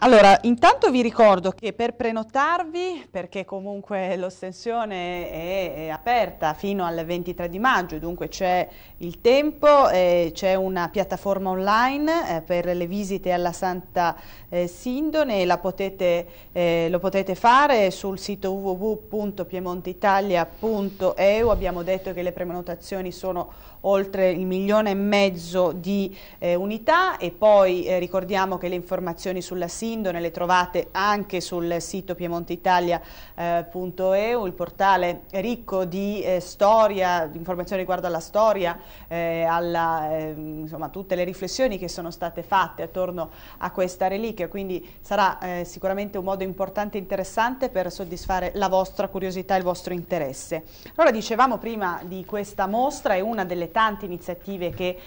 Allora, intanto vi ricordo che per prenotarvi, perché comunque l'ostensione è, è, aperta fino al 23 di maggio, dunque c'è il tempo, eh, c'è una piattaforma online eh, per le visite alla Santa eh, Sindone, potete, eh, lo potete fare sul sito www.piemontitalia.eu, abbiamo detto che le prenotazioni sono oltre il milione e mezzo di eh, unità e poi eh, ricordiamo che le informazioni sulla Sindone Sindone, le trovate anche sul sito piemontitalia.eu, il portale ricco di eh, storia, di informazioni riguardo alla storia, eh, alla, eh, insomma tutte le riflessioni che sono state fatte attorno a questa reliquia, quindi sarà eh, sicuramente un modo importante e interessante per soddisfare la vostra curiosità e il vostro interesse. Allora dicevamo prima di questa mostra, è una delle tante iniziative che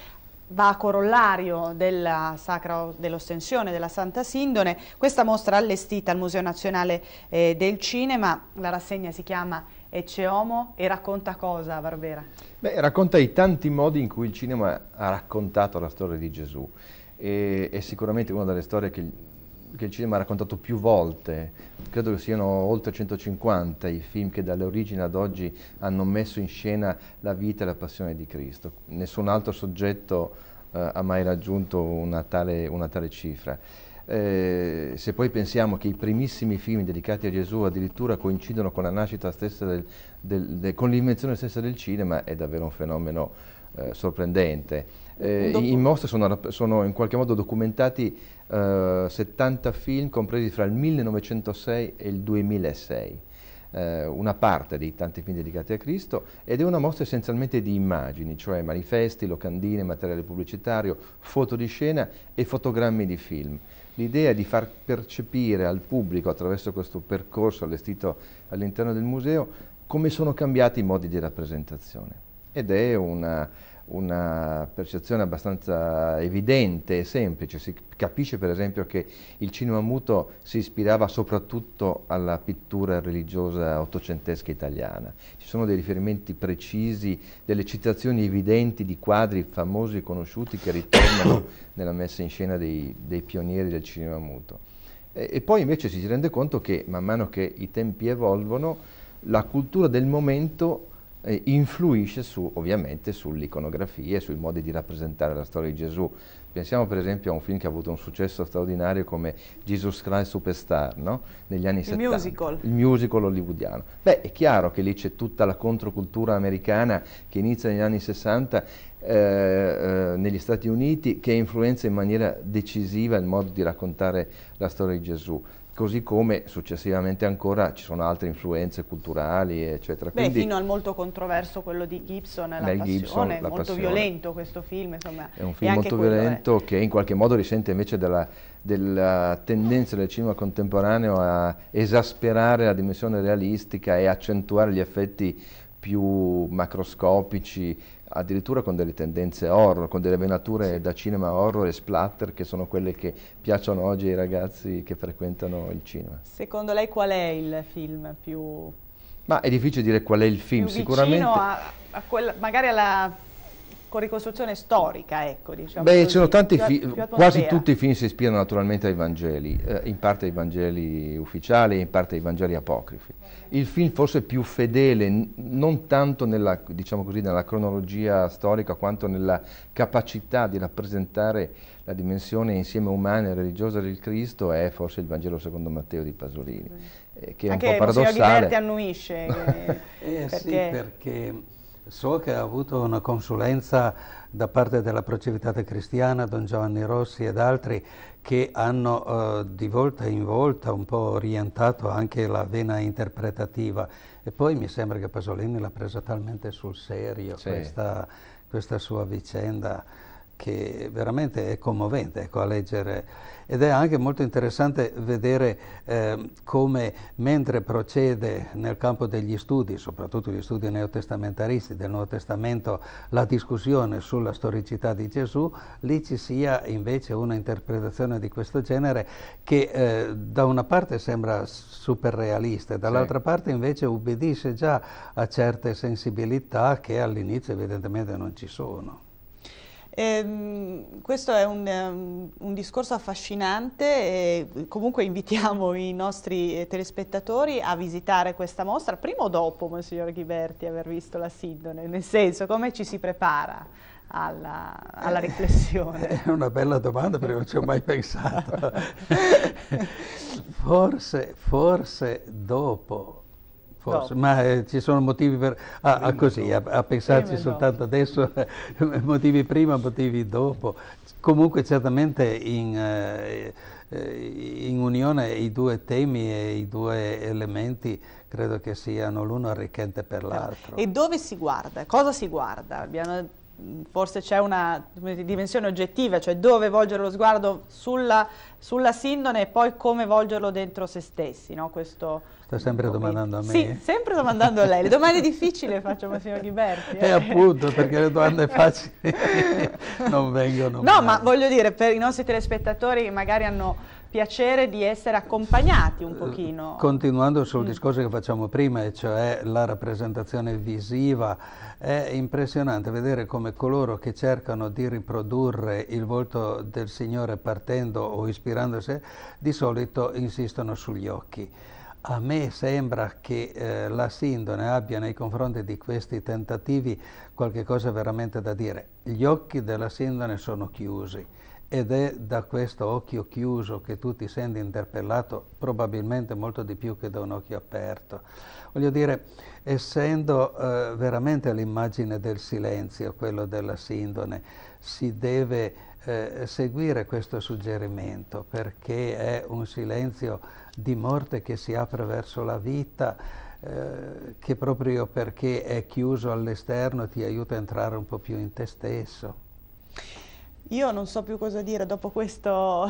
va a corollario della sacra dell'ostensione della Santa Sindone, questa mostra allestita al Museo Nazionale eh, del Cinema, la rassegna si chiama Ecce Homo e racconta cosa Barbera? Beh, racconta i tanti modi in cui il cinema ha raccontato la storia di Gesù, e, è sicuramente una delle storie che, che il cinema ha raccontato più volte, credo che siano oltre 150 i film che dall'origine ad oggi hanno messo in scena la vita e la passione di Cristo. Nessun altro soggetto eh, ha mai raggiunto una tale, una tale cifra. Eh, se poi pensiamo che i primissimi film dedicati a Gesù addirittura coincidono con la nascita stessa del, del, del, con l'invenzione stessa del cinema, è davvero un fenomeno eh, sorprendente. Eh, in mostra sono, sono, in qualche modo documentati 70 eh, film compresi fra il 1906 e il 2006 eh, una parte dei tanti film dedicati a Cristo ed è una mostra essenzialmente di immagini, cioè manifesti, locandine, materiale pubblicitario, foto di scena e fotogrammi di film. L'idea è di far percepire al pubblico attraverso questo percorso allestito all'interno del museo come sono cambiati i modi di rappresentazione ed è una una percezione abbastanza evidente e semplice. Si capisce per esempio che il cinema muto si ispirava soprattutto alla pittura religiosa ottocentesca italiana. Ci sono dei riferimenti precisi, delle citazioni evidenti di quadri famosi e conosciuti che ritornano nella messa in scena dei, dei pionieri del cinema muto. E, e poi invece si rende conto che man mano che i tempi evolvono, la cultura del momento eh, influisce su, ovviamente sull'iconografia e sui modi di rappresentare la storia di Gesù. Pensiamo per esempio a un film che ha avuto un successo straordinario come Jesus Christ Superstar, no? negli anni il 70. Musical. Il musical hollywoodiano. Beh, è chiaro che lì c'è tutta la controcultura americana che inizia negli anni 60 eh, eh, negli Stati Uniti, che influenza in maniera decisiva il modo di raccontare la storia di Gesù così come successivamente ancora ci sono altre influenze culturali, eccetera. Beh, Quindi, fino al molto controverso quello di Gibson, La Passione, Gibson, la molto passione. violento questo film, insomma. È un film molto violento è. che in qualche modo risente invece della, della tendenza del cinema contemporaneo a esasperare la dimensione realistica e accentuare gli effetti più macroscopici addirittura con delle tendenze horror, con delle venature sì. da cinema horror e splatter che sono quelle che piacciono oggi ai ragazzi che frequentano il cinema. Secondo lei qual è il film più... Ma è difficile dire qual è il film, sicuramente... A, a quella, magari alla con ricostruzione storica, ecco, diciamo Beh, sono tanti più, quasi tutti i film si ispirano naturalmente ai Vangeli, eh, in parte ai Vangeli ufficiali, in parte ai Vangeli apocrifi. Il film forse più fedele, non tanto nella, diciamo così, nella cronologia storica, quanto nella capacità di rappresentare la dimensione insieme umana e religiosa del Cristo è forse il Vangelo secondo Matteo di Pasolini, mm. eh, che è Anche un po' paradossale. Anche il Signor Ghiberti annuisce. Che, eh, perché... Sì, perché So che ha avuto una consulenza da parte della Proceditate Cristiana, Don Giovanni Rossi ed altri che hanno eh, di volta in volta un po' orientato anche la vena interpretativa e poi mi sembra che Pasolini l'ha presa talmente sul serio sì. questa, questa sua vicenda che veramente è commovente ecco, a leggere ed è anche molto interessante vedere eh, come mentre procede nel campo degli studi, soprattutto gli studi neotestamentaristi del Nuovo Testamento, la discussione sulla storicità di Gesù, lì ci sia invece una interpretazione di questo genere che eh, da una parte sembra super realista e dall'altra sì. parte invece ubbidisce già a certe sensibilità che all'inizio evidentemente non ci sono. Eh, questo è un, ehm, un, discorso affascinante e comunque invitiamo i nostri eh, telespettatori a visitare questa mostra, prima o dopo, Monsignor Ghiberti, aver visto la Sindone, nel senso come ci si prepara alla, alla eh, riflessione? È una bella domanda perché non ci ho mai pensato. forse, forse dopo Forse, no. ma eh, ci sono motivi per, a, a così, a, a pensarci soltanto adesso, motivi prima, motivi dopo. Comunque certamente in, eh, eh, in unione i due temi e i due elementi credo che siano l'uno arricchente per l'altro. E dove si guarda? Cosa si guarda? Abbiamo forse c'è una dimensione oggettiva, cioè dove volgere lo sguardo sulla, sulla sindone e poi come volgerlo dentro se stessi. No? Questo Sta sempre domandando a me. Sì, sempre domandando a lei. Le domande difficili facciamo al signor Ghiberti. Eh. eh appunto, perché le domande facili non vengono. No, mai. ma voglio dire, per i nostri telespettatori che magari hanno piacere di essere accompagnati un eh, pochino. Continuando sul mm. discorso che facciamo prima, e cioè la rappresentazione visiva, è impressionante vedere come coloro che cercano di riprodurre il volto del Signore partendo o ispirandosi, di solito insistono sugli occhi. A me sembra che eh, la Sindone abbia nei confronti di questi tentativi qualche cosa veramente da dire. Gli occhi della Sindone sono chiusi ed è da questo occhio chiuso che tu ti senti interpellato probabilmente molto di più che da un occhio aperto. Voglio dire, essendo eh, veramente l'immagine del silenzio, quello della sindone, si deve eh, seguire questo suggerimento perché è un silenzio di morte che si apre verso la vita. Eh, che proprio perché è chiuso all'esterno ti aiuta a entrare un po' più in te stesso. Io non so più cosa dire dopo questo,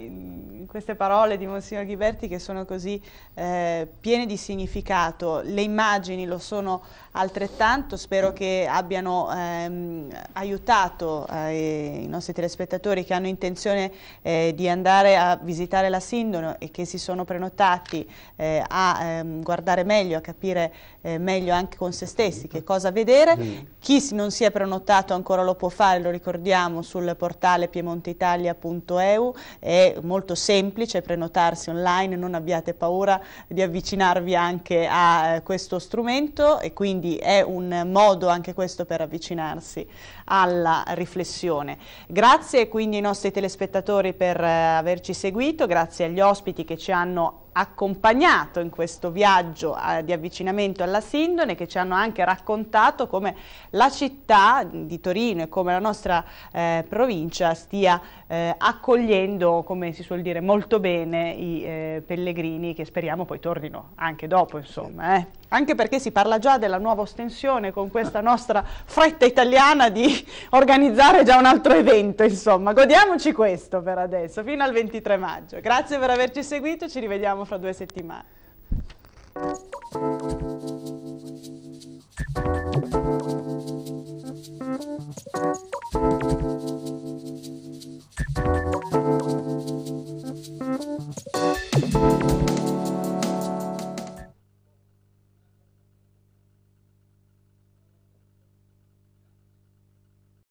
queste parole di Monsignor Ghiberti che sono così eh, piene di significato, le immagini lo sono altrettanto, spero che abbiano ehm, aiutato eh, i nostri telespettatori che hanno intenzione eh, di andare a visitare la Sindono e che si sono prenotati eh, a ehm, guardare meglio, a capire eh, meglio anche con se stessi che cosa vedere. Mm. Chi non si è prenotato ancora lo può fare, lo ricordiamo, sul sul portale piemontitalia.eu, è molto semplice prenotarsi online, non abbiate paura di avvicinarvi anche a eh, questo strumento e quindi è un modo anche questo per avvicinarsi alla riflessione. Grazie quindi ai nostri telespettatori per eh, averci seguito, grazie agli ospiti che ci hanno accompagnato in questo viaggio eh, di avvicinamento alla Sindone che ci hanno anche raccontato come la città di Torino e come la nostra eh, provincia stia eh, accogliendo, come si suol dire, molto bene i eh, pellegrini che speriamo poi tornino anche dopo, insomma. Eh. Anche perché si parla già della nuova ostensione con questa nostra fretta italiana di organizzare già un altro evento, insomma. Godiamoci questo per adesso, fino al 23 maggio. Grazie per averci seguito, ci rivediamo fra due settimane.